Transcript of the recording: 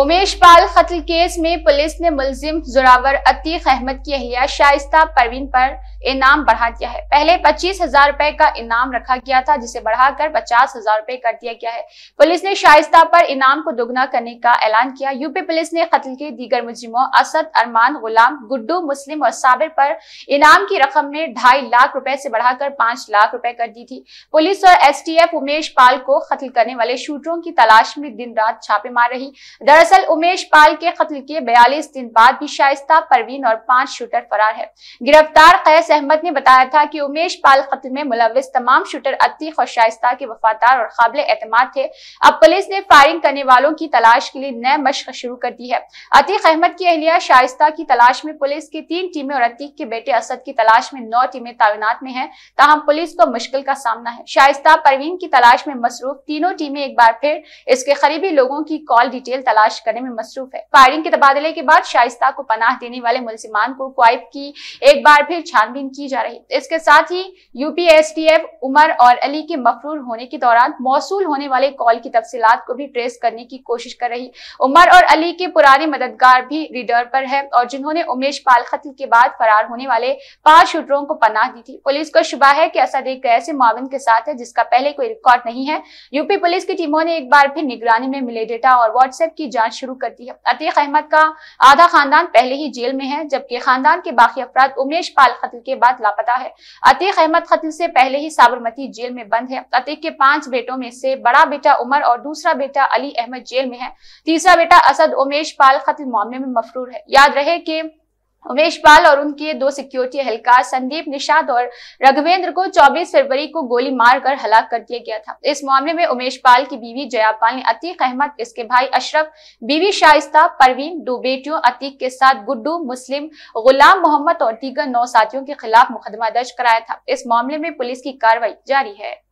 उमेश पाल कत्ल केस में पुलिस ने मुलजिम जोरावर अतीक अहमद की अहलिया शाइस्ता परवीन पर इनाम बढ़ा दिया है पहले पच्चीस हजार रुपए का इनाम रखा गया था जिसे बढ़ाकर पचास हजार रुपए कर दिया गया है पुलिस ने शाइस्ता पर इनाम को दोगुना करने का ऐलान किया यूपी पुलिस ने कत्ल के दीगर मुजरिमों असद अरमान गुलाम गुड्डू मुस्लिम और साबिर पर इनाम की रकम में ढाई लाख रुपए से बढ़ाकर पांच लाख रुपए कर दी थी पुलिस और एस उमेश पाल को कत्ल करने वाले शूटरों की तलाश में दिन रात छापे मार रही दरअसल दरअसल उमेश पाल के कत्ल के बयालीस दिन बाद भी शाइस्ता परवीन और पांच शूटर फरार है गिरफ्तार कैस अहमद ने बताया था कि उमेश पाल कत्ल में मुलविस तमाम शूटर अतीक और शाइस्ता के वफादार और काबिल एतम थे अब पुलिस ने फायरिंग करने वालों की तलाश के लिए नए मशक शुरू कर दी है अतीक अहमद की अहलिया शाइस्ता की तलाश में पुलिस की तीन टीमें और अतीक के बेटे असद की तलाश में नौ टीमें तैनात में है ताहम पुलिस को मुश्किल का सामना है शाइस्ता परवीन की तलाश में मसरूफ तीनों टीमें एक बार फिर इसके करीबी लोगों की कॉल डिटेल तलाश बर्दाश्त करने में मसरूफ है फायरिंग के तबादले के बाद शाइस्ता को पनाह देने वाले मुलजिमान को क्वाइफ की एक बार फिर छानबीन की जा रही इसके साथ ही यूपीएसटीएफ उमर और अली के मफरूर होने के दौरान मौसू होने वाले कॉल की तफसीत को भी ट्रेस करने की कोशिश कर रही उमर और अली के पुराने मददगार भी रीडर पर है और जिन्होंने उमेश पाल कत्ल के बाद फरार होने वाले पांच शूटरों को पनाह दी थी पुलिस को शुबा है कि असद एक ऐसे माविन के साथ है जिसका पहले कोई रिकॉर्ड नहीं है यूपी पुलिस की टीमों ने एक बार फिर निगरानी में मिले डेटा और व्हाट्सएप की जांच शुरू कर दी है अतीक अहमद का आधा खानदान पहले ही जेल में है जबकि खानदान के बाकी अफराद उमेश पाल कत्ल के बाद लापता है अतीक अहमद कत्ल से पहले ही साबरमती जेल में बंद है अतीक के पांच बेटों में से बड़ा बेटा उमर और दूसरा बेटा अली अहमद जेल में है तीसरा बेटा असद उमेश पाल कत्ल मामले में मफरूर है याद रहे की उमेश पाल और उनके दो सिक्योरिटी एहलकार संदीप निषाद और रघवेंद्र को 24 फरवरी को गोली मारकर हलाक कर दिया गया था इस मामले में उमेश पाल की बीवी जयापाल ने अतीक अहमद इसके भाई अशरफ बीवी शाइस्ता परवीन दो बेटियों अतीक के साथ गुड्डू मुस्लिम गुलाम मोहम्मद और दीगर नौ साथियों के खिलाफ मुकदमा दर्ज कराया था इस मामले में पुलिस की कार्रवाई जारी है